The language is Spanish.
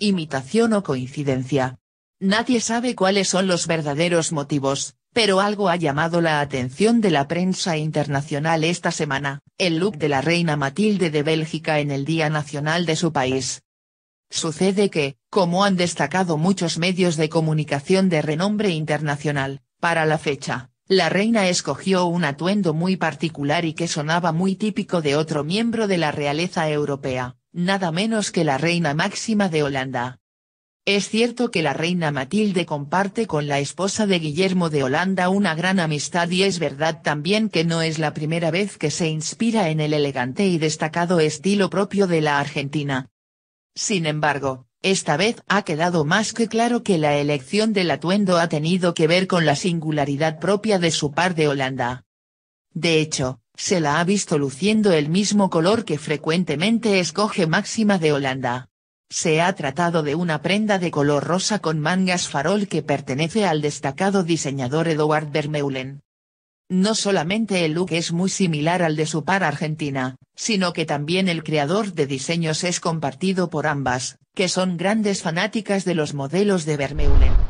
imitación o coincidencia. Nadie sabe cuáles son los verdaderos motivos, pero algo ha llamado la atención de la prensa internacional esta semana, el look de la reina Matilde de Bélgica en el Día Nacional de su país. Sucede que, como han destacado muchos medios de comunicación de renombre internacional, para la fecha, la reina escogió un atuendo muy particular y que sonaba muy típico de otro miembro de la realeza europea nada menos que la reina máxima de Holanda. Es cierto que la reina Matilde comparte con la esposa de Guillermo de Holanda una gran amistad y es verdad también que no es la primera vez que se inspira en el elegante y destacado estilo propio de la Argentina. Sin embargo, esta vez ha quedado más que claro que la elección del atuendo ha tenido que ver con la singularidad propia de su par de Holanda. De hecho, se la ha visto luciendo el mismo color que frecuentemente escoge Máxima de Holanda. Se ha tratado de una prenda de color rosa con mangas farol que pertenece al destacado diseñador Eduard Vermeulen. No solamente el look es muy similar al de su par argentina, sino que también el creador de diseños es compartido por ambas, que son grandes fanáticas de los modelos de Vermeulen.